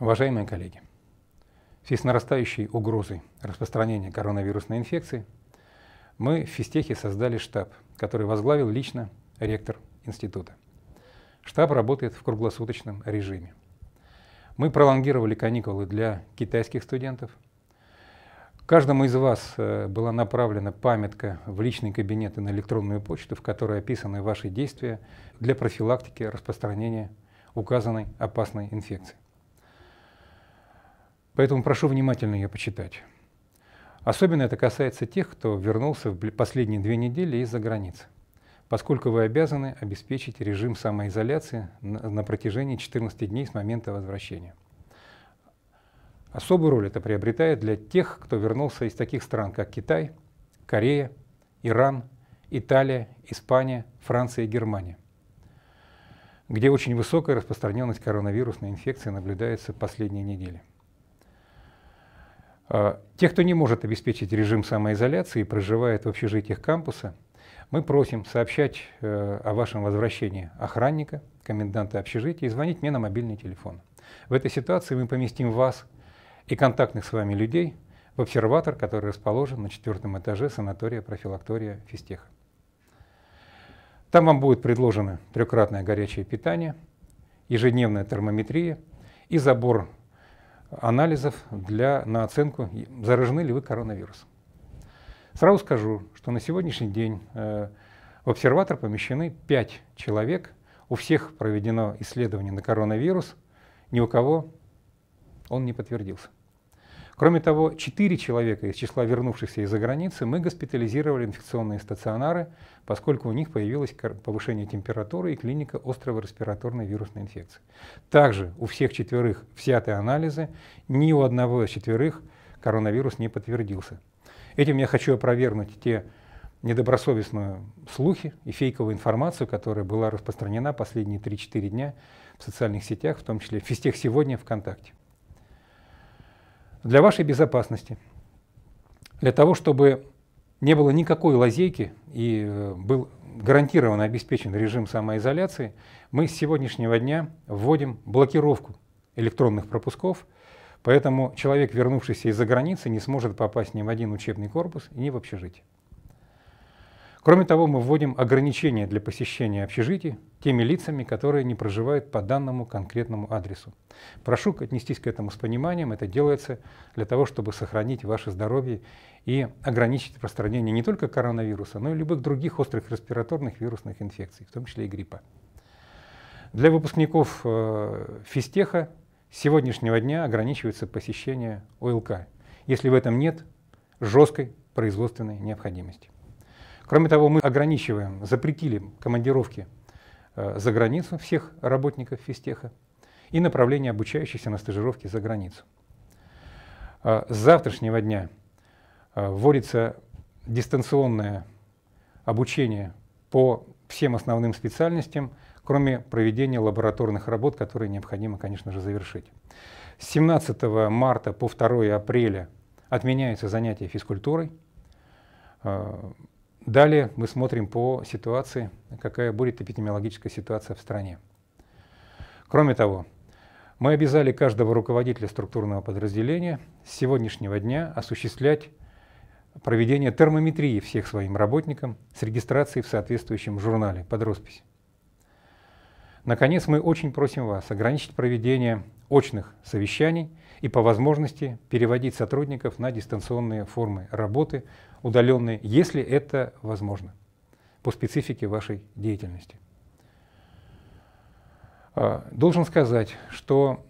Уважаемые коллеги, в связи с нарастающей угрозой распространения коронавирусной инфекции мы в Фистехе создали штаб, который возглавил лично ректор института. Штаб работает в круглосуточном режиме. Мы пролонгировали каникулы для китайских студентов. Каждому из вас э, была направлена памятка в личный кабинет и на электронную почту, в которой описаны ваши действия для профилактики распространения указанной опасной инфекции. Поэтому прошу внимательно ее почитать. Особенно это касается тех, кто вернулся в последние две недели из-за границы, поскольку вы обязаны обеспечить режим самоизоляции на протяжении 14 дней с момента возвращения. Особую роль это приобретает для тех, кто вернулся из таких стран, как Китай, Корея, Иран, Италия, Испания, Франция и Германия, где очень высокая распространенность коронавирусной инфекции наблюдается последние недели. А, те, кто не может обеспечить режим самоизоляции и проживает в общежитиях кампуса, мы просим сообщать э, о вашем возвращении охранника, коменданта общежития и звонить мне на мобильный телефон. В этой ситуации мы поместим вас и контактных с вами людей в обсерватор, который расположен на четвертом этаже санатория профилактория Фистеха. Там вам будет предложено трехкратное горячее питание, ежедневная термометрия и забор анализов для, на оценку, заражены ли вы коронавирусом. Сразу скажу, что на сегодняшний день э, в обсерватор помещены 5 человек. У всех проведено исследование на коронавирус. Ни у кого он не подтвердился. Кроме того, 4 человека из числа вернувшихся из-за границы мы госпитализировали инфекционные стационары, поскольку у них появилось повышение температуры и клиника острого респираторной вирусной инфекции. Также у всех четверых взяты анализы, ни у одного из четверых коронавирус не подтвердился. Этим я хочу опровергнуть те недобросовестные слухи и фейковую информацию, которая была распространена последние 3-4 дня в социальных сетях, в том числе в физтех сегодня ВКонтакте для вашей безопасности, для того, чтобы не было никакой лазейки и э, был гарантированно обеспечен режим самоизоляции, мы с сегодняшнего дня вводим блокировку электронных пропусков, поэтому человек, вернувшийся из-за границы, не сможет попасть ни в один учебный корпус и ни в общежитие. Кроме того, мы вводим ограничения для посещения общежитий теми лицами, которые не проживают по данному конкретному адресу. Прошу отнестись к этому с пониманием. Это делается для того, чтобы сохранить ваше здоровье и ограничить распространение не только коронавируса, но и любых других острых респираторных вирусных инфекций, в том числе и гриппа. Для выпускников э, физтеха с сегодняшнего дня ограничивается посещение ОЛК, если в этом нет жесткой производственной необходимости. Кроме того, мы ограничиваем, запретили командировки э, за границу всех работников физтеха и направление обучающихся на стажировки за границу. Э, с завтрашнего дня э, вводится дистанционное обучение по всем основным специальностям, кроме проведения лабораторных работ, которые необходимо, конечно же, завершить. С 17 марта по 2 апреля отменяются занятия физкультурой. Далее мы смотрим по ситуации, какая будет эпидемиологическая ситуация в стране. Кроме того, мы обязали каждого руководителя структурного подразделения с сегодняшнего дня осуществлять проведение термометрии всех своим работникам с регистрацией в соответствующем журнале под роспись. Наконец, мы очень просим вас ограничить проведение очных совещаний и по возможности переводить сотрудников на дистанционные формы работы, удаленные, если это возможно, по специфике вашей деятельности. А, должен сказать, что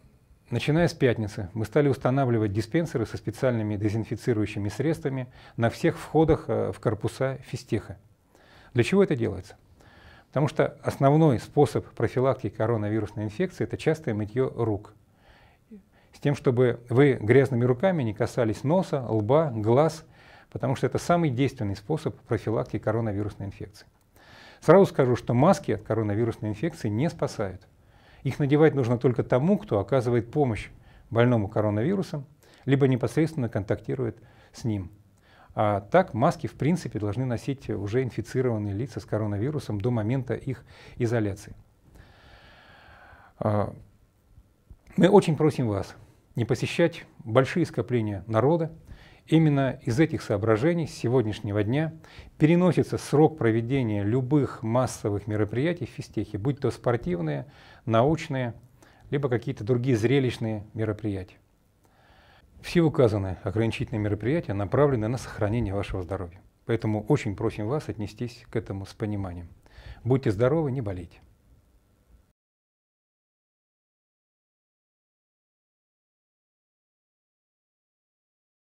начиная с пятницы мы стали устанавливать диспенсеры со специальными дезинфицирующими средствами на всех входах э, в корпуса физтеха. Для чего это делается? Потому что основной способ профилактики коронавирусной инфекции – это частое мытье рук с тем, чтобы вы грязными руками не касались носа, лба, глаз, потому что это самый действенный способ профилактики коронавирусной инфекции. Сразу скажу, что маски от коронавирусной инфекции не спасают. Их надевать нужно только тому, кто оказывает помощь больному коронавирусом, либо непосредственно контактирует с ним. А так маски в принципе должны носить уже инфицированные лица с коронавирусом до момента их изоляции. А, мы очень просим вас не посещать большие скопления народа, Именно из этих соображений с сегодняшнего дня переносится срок проведения любых массовых мероприятий в физтехе, будь то спортивные, научные, либо какие-то другие зрелищные мероприятия. Все указанные ограничительные мероприятия направлены на сохранение вашего здоровья. Поэтому очень просим вас отнестись к этому с пониманием. Будьте здоровы, не болейте.